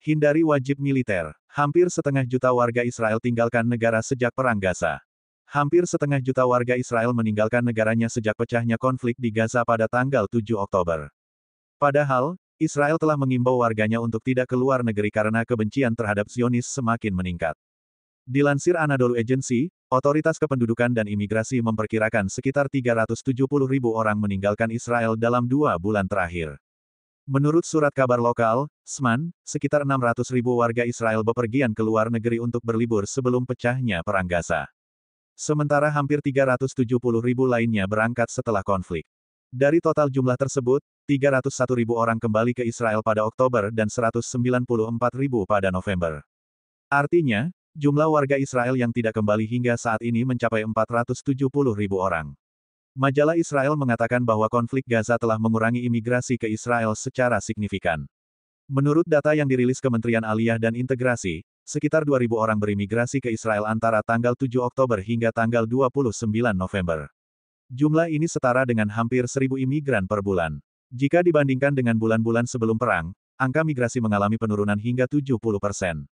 Hindari wajib militer. Hampir setengah juta warga Israel tinggalkan negara sejak Perang Gaza. Hampir setengah juta warga Israel meninggalkan negaranya sejak pecahnya konflik di Gaza pada tanggal 7 Oktober. Padahal, Israel telah mengimbau warganya untuk tidak keluar negeri karena kebencian terhadap Zionis semakin meningkat. Dilansir Anadolu Agency, Otoritas Kependudukan dan Imigrasi memperkirakan sekitar 370 ribu orang meninggalkan Israel dalam dua bulan terakhir. Menurut surat kabar lokal, SMAN, sekitar 600 ribu warga Israel bepergian ke luar negeri untuk berlibur sebelum pecahnya Perang Gaza. Sementara hampir 370 ribu lainnya berangkat setelah konflik. Dari total jumlah tersebut, 301 ribu orang kembali ke Israel pada Oktober dan 194 ribu pada November. Artinya, jumlah warga Israel yang tidak kembali hingga saat ini mencapai 470 ribu orang. Majalah Israel mengatakan bahwa konflik Gaza telah mengurangi imigrasi ke Israel secara signifikan. Menurut data yang dirilis Kementerian Aliyah dan Integrasi, sekitar 2.000 orang berimigrasi ke Israel antara tanggal 7 Oktober hingga tanggal 29 November. Jumlah ini setara dengan hampir 1.000 imigran per bulan. Jika dibandingkan dengan bulan-bulan sebelum perang, angka migrasi mengalami penurunan hingga 70 persen.